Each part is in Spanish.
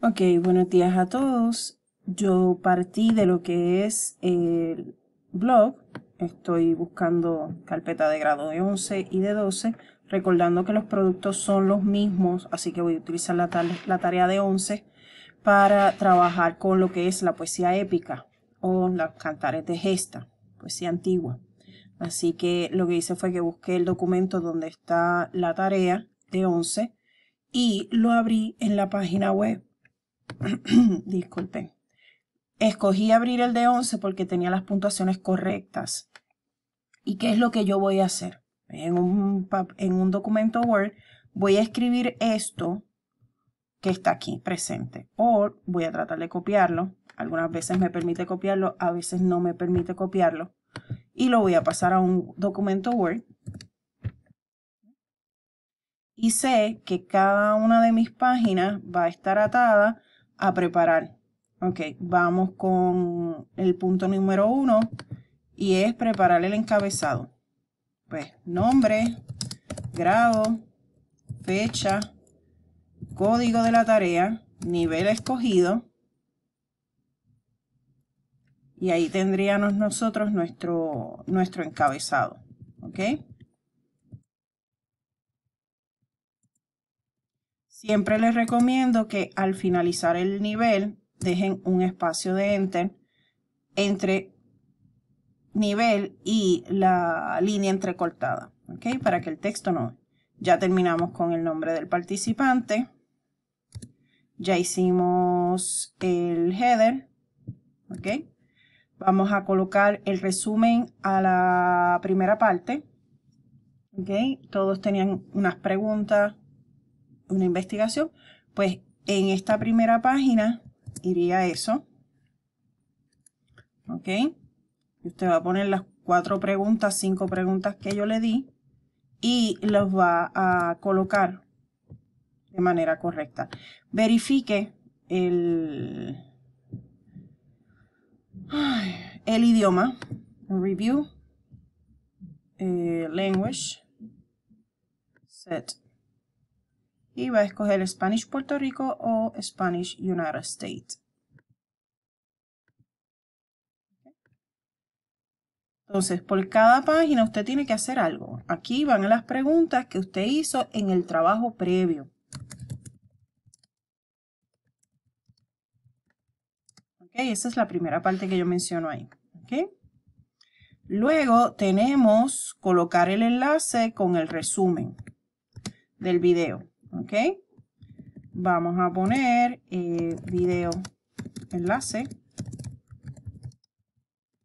Ok, buenos días a todos. Yo partí de lo que es el blog. Estoy buscando carpeta de grado de 11 y de 12, recordando que los productos son los mismos, así que voy a utilizar la, tarea de 11 para trabajar con lo que es la poesía épica o las cantares de gesta, poesía antigua. Así que lo que hice fue que busqué el documento donde está la tarea de 11 y lo abrí en la página web disculpen. Escogí abrir el de 11 porque tenía las puntuaciones correctas. ¿Y qué es lo que yo voy a hacer? En un, en un documento Word voy a escribir esto que está aquí presente. O voy a tratar de copiarlo. Algunas veces me permite copiarlo, a veces no me permite copiarlo. Y lo voy a pasar a un documento Word. Y sé que cada una de mis páginas va a estar atada a preparar. Ok, vamos con el punto número uno y es preparar el encabezado. Pues nombre, grado, fecha, código de la tarea, nivel escogido. Y ahí tendríamos nosotros nuestro, nuestro encabezado. ¿Ok? Siempre les recomiendo que al finalizar el nivel dejen un espacio de enter entre nivel y la línea entrecortada, ¿ok? Para que el texto no... Ya terminamos con el nombre del participante. Ya hicimos el header, ¿ok? Vamos a colocar el resumen a la primera parte, ¿ok? Todos tenían unas preguntas una investigación, pues en esta primera página iría eso. ¿Ok? Usted va a poner las cuatro preguntas, cinco preguntas que yo le di y los va a colocar de manera correcta. Verifique el, el idioma. Review. Eh, language. Set y va a escoger Spanish Puerto Rico o Spanish United States. Entonces, por cada página usted tiene que hacer algo. Aquí van las preguntas que usted hizo en el trabajo previo. esa es la primera parte que yo menciono ahí. Luego tenemos colocar el enlace con el resumen del video. ¿ok? Vamos a poner eh, video enlace,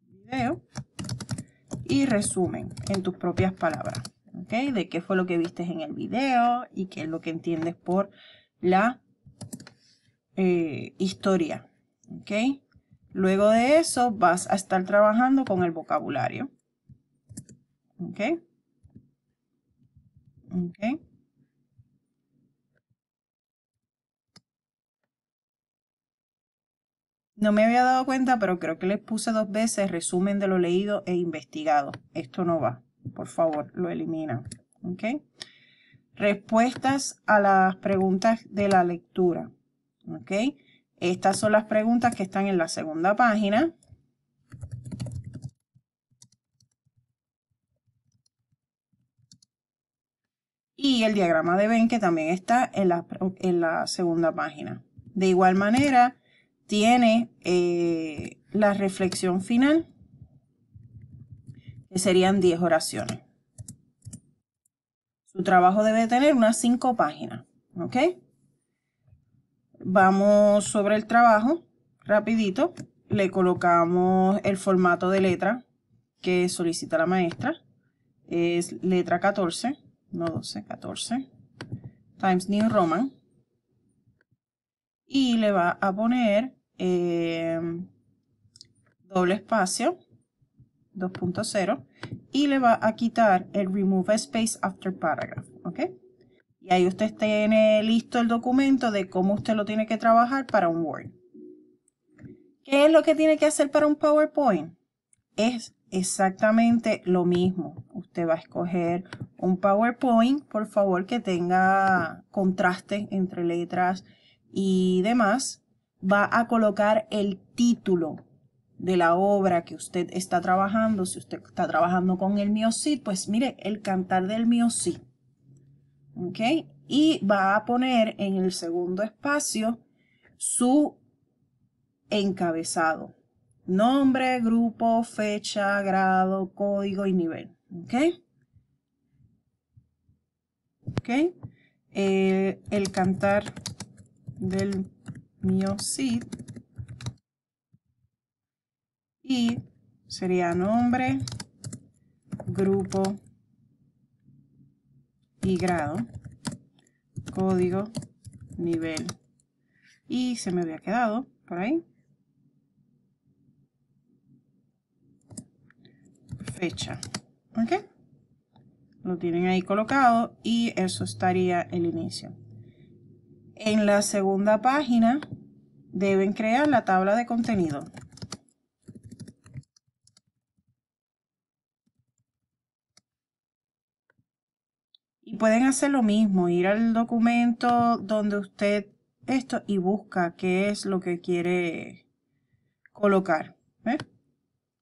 video y resumen en tus propias palabras, ¿ok? De qué fue lo que viste en el video y qué es lo que entiendes por la eh, historia, ¿ok? Luego de eso vas a estar trabajando con el vocabulario, ¿ok? okay. No me había dado cuenta, pero creo que les puse dos veces resumen de lo leído e investigado. Esto no va. Por favor, lo elimina, ¿Ok? Respuestas a las preguntas de la lectura. ¿Ok? Estas son las preguntas que están en la segunda página. Y el diagrama de Ven que también está en la, en la segunda página. De igual manera, tiene eh, la reflexión final, que serían 10 oraciones. Su trabajo debe tener unas 5 páginas, ¿ok? Vamos sobre el trabajo, rapidito. Le colocamos el formato de letra que solicita la maestra. Es letra 14, no 12, 14, Times New Roman y le va a poner eh, doble espacio 2.0 y le va a quitar el remove space after paragraph, ¿ok? Y ahí usted tiene listo el documento de cómo usted lo tiene que trabajar para un Word. ¿Qué es lo que tiene que hacer para un PowerPoint? Es exactamente lo mismo. Usted va a escoger un PowerPoint, por favor, que tenga contraste entre letras, y demás, va a colocar el título de la obra que usted está trabajando. Si usted está trabajando con el sí pues mire, el cantar del sí ¿Ok? Y va a poner en el segundo espacio su encabezado. Nombre, grupo, fecha, grado, código y nivel. ¿Ok? ¿Ok? Eh, el cantar del seed y sería nombre, grupo y grado, código, nivel. Y se me había quedado por ahí. Fecha. ¿Ok? Lo tienen ahí colocado y eso estaría el inicio. En la segunda página deben crear la tabla de contenido. Y pueden hacer lo mismo, ir al documento donde usted esto y busca qué es lo que quiere colocar.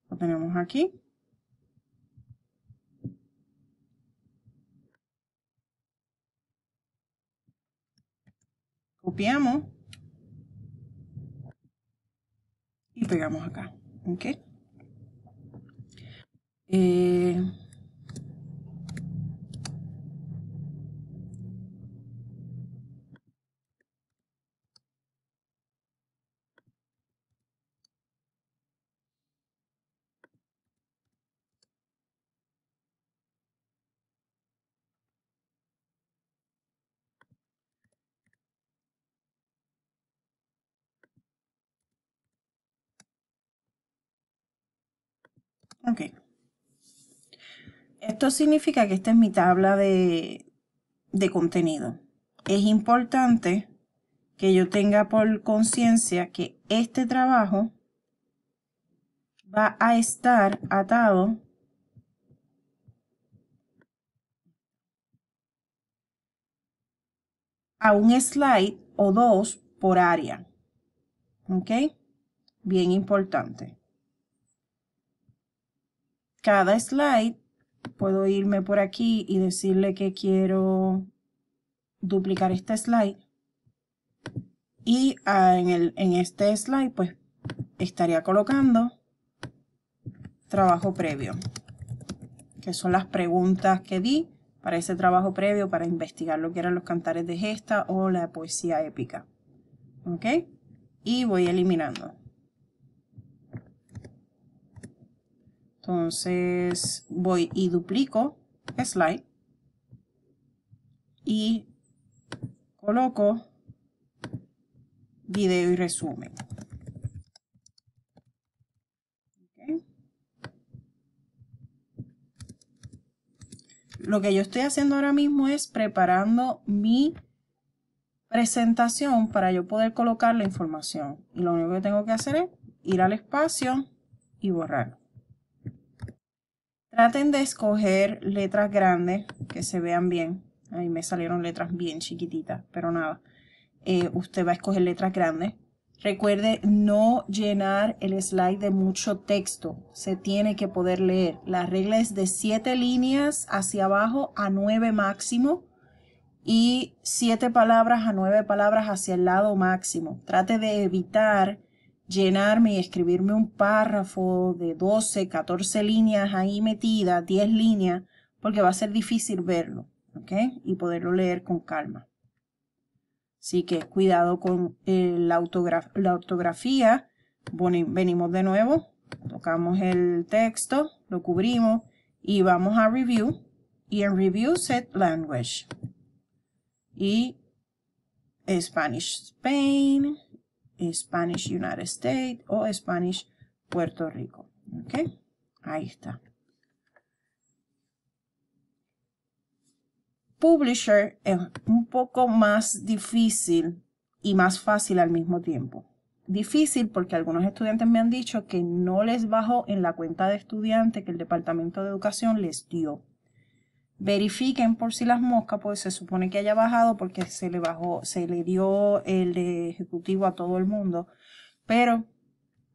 Lo tenemos aquí. copiamos y pegamos acá. ¿ok? Eh, Ok. Esto significa que esta es mi tabla de, contenido. Es importante que yo tenga por conciencia que este trabajo va a estar atado a un slide o dos por área. ¿Ok? Bien importante cada slide puedo irme por aquí y decirle que quiero duplicar este slide. Y ah, en, en este slide pues estaría colocando trabajo previo, que son las preguntas que di para ese trabajo previo, para investigar lo que eran los cantares de gesta o la poesía épica. ¿Ok? Y voy eliminando. Entonces voy y duplico slide y coloco video y resumen. Lo que yo estoy haciendo ahora mismo es preparando mi presentación para yo poder colocar la información. Y lo único que tengo que hacer es ir al espacio y borrar. Traten de escoger letras grandes que se vean bien. Ahí me salieron letras bien chiquititas, pero nada. Eh, usted va a escoger letras grandes. Recuerde no llenar el slide de mucho texto. Se tiene que poder leer. La regla es de siete líneas hacia abajo a nueve máximo y siete palabras a nueve palabras hacia el lado máximo. Trate de evitar llenarme y escribirme un párrafo de 12, 14 líneas ahí metidas, 10 líneas, porque va a ser difícil verlo, Y poderlo leer con calma. Así que cuidado con eh, la, la ortografía. venimos de nuevo, tocamos el texto, lo cubrimos y vamos a Review y en Review Set Language y Spanish Spain Spanish United States o Spanish Puerto Rico. ¿Ok? Ahí está. Publisher es un poco más difícil y más fácil al mismo tiempo. Difícil porque algunos estudiantes me han dicho que no les bajó en la cuenta de estudiante que el Departamento de Educación les dio verifiquen por si las moscas, pues se supone que haya bajado porque se le bajó, se le dio el ejecutivo a todo el mundo, pero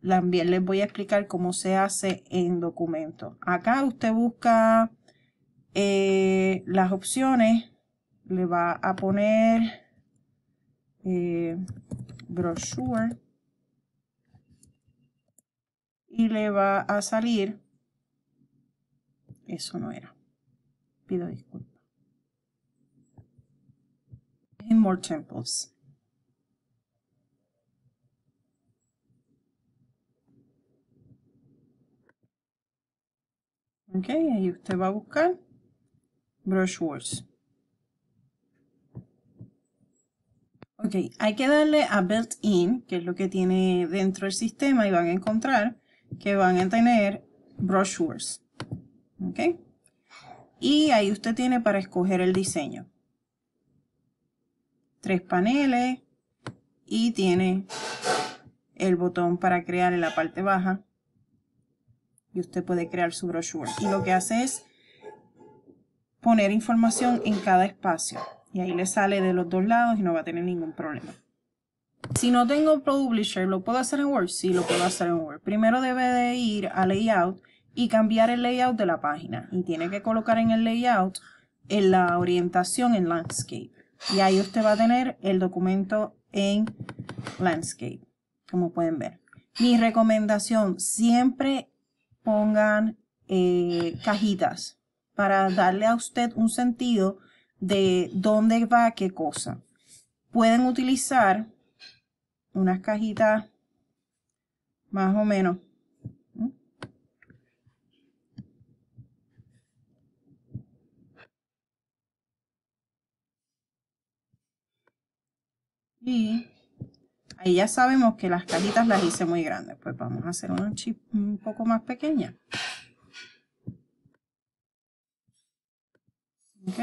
también les voy a explicar cómo se hace en documento. Acá usted busca eh, las opciones, le va a poner eh, brochure y le va a salir, eso no era Pido disculpas. In more temples. Ok, ahí usted va a buscar brochures. Ok, hay que darle a built-in, que es lo que tiene dentro del sistema, y van a encontrar que van a tener brochures. Ok y ahí usted tiene para escoger el diseño. Tres paneles y tiene el botón para crear en la parte baja y usted puede crear su brochure. Y lo que hace es poner información en cada espacio y ahí le sale de los dos lados y no va a tener ningún problema. Si no tengo Publisher, ¿lo puedo hacer en Word? Sí, lo puedo hacer en Word. Primero debe de ir a Layout y cambiar el layout de la página. Y tiene que colocar en el layout en la orientación en landscape. Y ahí usted va a tener el documento en landscape, como pueden ver. Mi recomendación, siempre pongan eh, cajitas para darle a usted un sentido de dónde va qué cosa. Pueden utilizar unas cajitas más o menos Y ahí ya sabemos que las cajitas las hice muy grandes. Pues vamos a hacer una chip un poco más pequeña. Ok.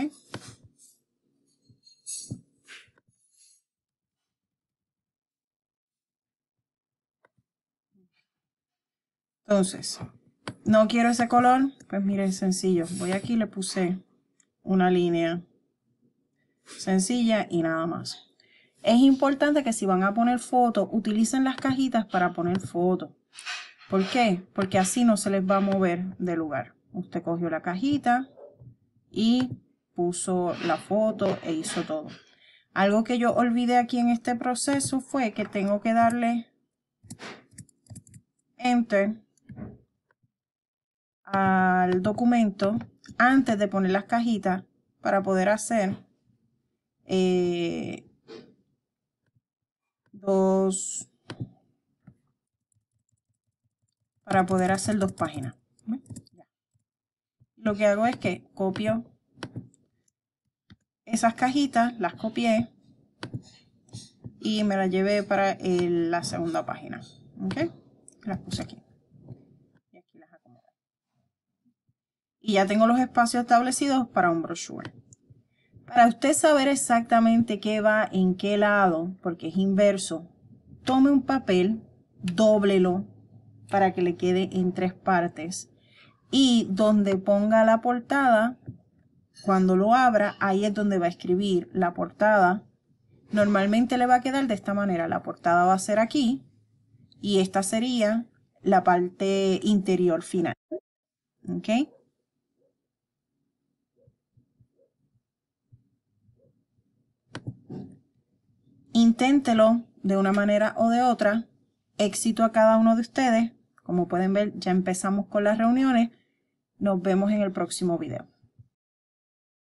Entonces, no quiero ese color, pues miren, sencillo. Voy aquí, le puse una línea sencilla y nada más. Es importante que si van a poner fotos, utilicen las cajitas para poner foto. ¿Por qué? Porque así no se les va a mover de lugar. Usted cogió la cajita y puso la foto e hizo todo. Algo que yo olvidé aquí en este proceso fue que tengo que darle enter al documento antes de poner las cajitas para poder hacer eh, para poder hacer dos páginas. Lo que hago es que copio esas cajitas, las copié y me las llevé para la segunda página. Las puse aquí. Y ya tengo los espacios establecidos para un brochure. Para usted saber exactamente qué va en qué lado, porque es inverso, tome un papel, dóblelo para que le quede en tres partes. Y donde ponga la portada, cuando lo abra, ahí es donde va a escribir la portada. Normalmente le va a quedar de esta manera. La portada va a ser aquí y esta sería la parte interior final. ¿Ok? Inténtelo de una manera o de otra. Éxito a cada uno de ustedes. Como pueden ver, ya empezamos con las reuniones. Nos vemos en el próximo video.